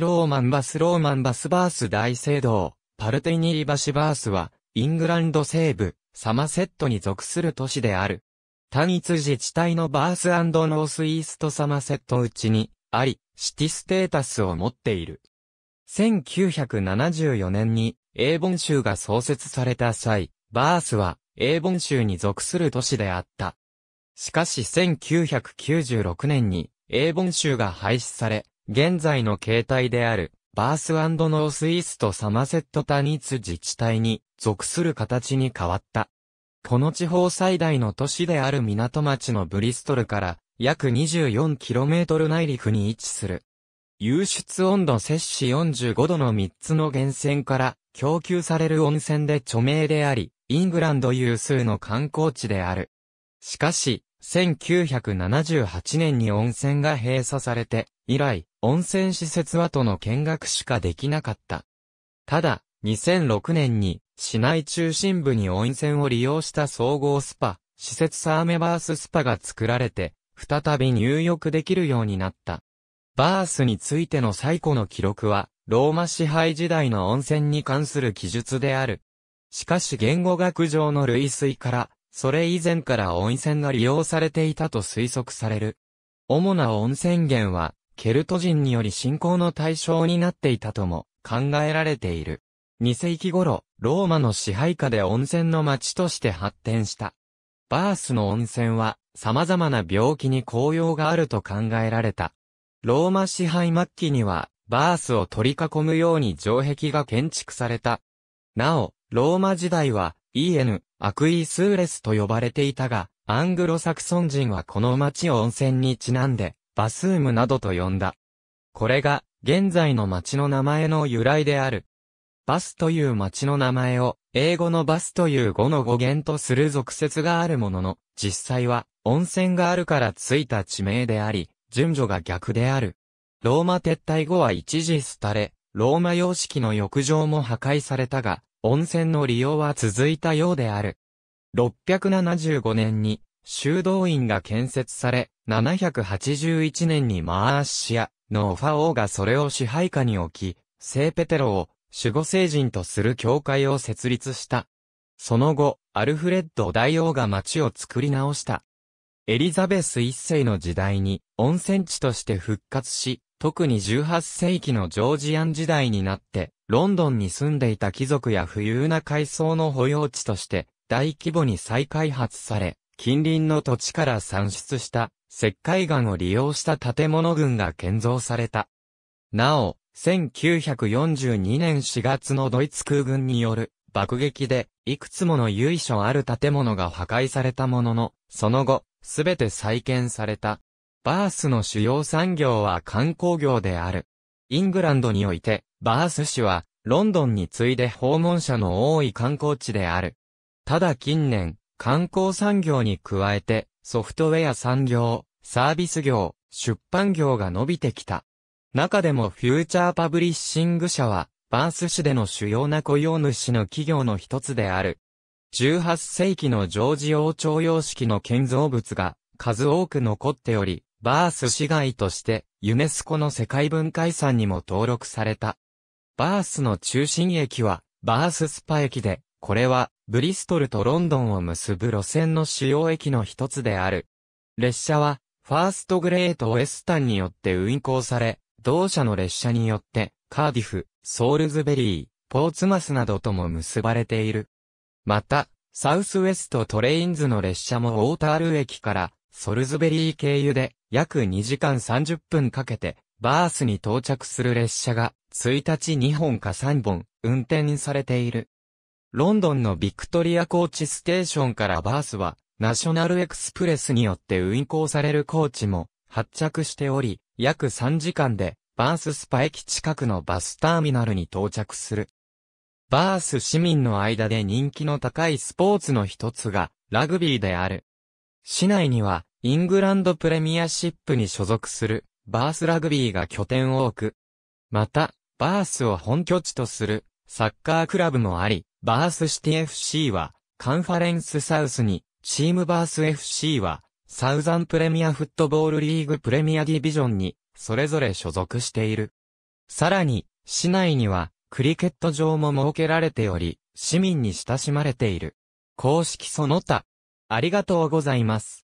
ローマンバスローマンバスバース大聖堂、パルテニリバシバースは、イングランド西部、サマセットに属する都市である。単一自治体のバースノースイーストサマセットうちに、あり、シティステータスを持っている。1974年に、エーボン州が創設された際、バースは、エーボン州に属する都市であった。しかし1996年に、エーボン州が廃止され、現在の形態である、バースノースイーストサマセットタニーツ自治体に属する形に変わった。この地方最大の都市である港町のブリストルから約 24km 内陸に位置する。湧出温度摂氏45度の3つの源泉から供給される温泉で著名であり、イングランド有数の観光地である。しかし、1978年に温泉が閉鎖されて、以来、温泉施設跡の見学しかできなかった。ただ、2006年に、市内中心部に温泉を利用した総合スパ、施設サーメバーススパが作られて、再び入浴できるようになった。バースについての最古の記録は、ローマ支配時代の温泉に関する記述である。しかし言語学上の類推から、それ以前から温泉が利用されていたと推測される。主な温泉源は、ケルト人により信仰の対象になっていたとも考えられている。2世紀頃、ローマの支配下で温泉の町として発展した。バースの温泉は様々な病気に効用があると考えられた。ローマ支配末期にはバースを取り囲むように城壁が建築された。なお、ローマ時代は、EN、アクイスーレスと呼ばれていたが、アングロサクソン人はこの町を温泉にちなんで、バスームなどと呼んだ。これが、現在の町の名前の由来である。バスという町の名前を、英語のバスという語の語源とする俗説があるものの、実際は、温泉があるからついた地名であり、順序が逆である。ローマ撤退後は一時廃れ、ローマ様式の浴場も破壊されたが、温泉の利用は続いたようである。675年に、修道院が建設され、781年にマーシアのオファ王がそれを支配下に置き、聖ペテロを守護聖人とする教会を設立した。その後、アルフレッド大王が町を作り直した。エリザベス一世の時代に温泉地として復活し、特に18世紀のジョージアン時代になって、ロンドンに住んでいた貴族や富裕な階層の保養地として、大規模に再開発され、近隣の土地から産出した石灰岩を利用した建物群が建造された。なお、1942年4月のドイツ空軍による爆撃で、いくつもの由緒ある建物が破壊されたものの、その後、すべて再建された。バースの主要産業は観光業である。イングランドにおいて、バース市は、ロンドンに次いで訪問者の多い観光地である。ただ近年、観光産業に加えて、ソフトウェア産業、サービス業、出版業が伸びてきた。中でもフューチャーパブリッシング社は、バース市での主要な雇用主の企業の一つである。18世紀のジョージ王朝様式の建造物が数多く残っており、バース市街としてユネスコの世界文化遺産にも登録された。バースの中心駅はバーススパ駅で、これはブリストルとロンドンを結ぶ路線の主要駅の一つである。列車は、ファーストグレートウエスタンによって運行され、同社の列車によって、カーディフ、ソールズベリー、ポーツマスなどとも結ばれている。また、サウスウエストトレインズの列車もウォータールー駅からソルズベリー経由で約2時間30分かけてバースに到着する列車が1日2本か3本運転されている。ロンドンのビクトリアコーチステーションからバースは、ナショナルエクスプレスによって運行されるコーチも発着しており、約3時間でバーススパ駅近くのバスターミナルに到着する。バース市民の間で人気の高いスポーツの一つがラグビーである。市内にはイングランドプレミアシップに所属するバースラグビーが拠点を置く。また、バースを本拠地とするサッカークラブもあり、バースシティ FC は、カンファレンスサウスに、チームバース FC は、サウザンプレミアフットボールリーグプレミアディビジョンに、それぞれ所属している。さらに、市内には、クリケット場も設けられており、市民に親しまれている。公式その他。ありがとうございます。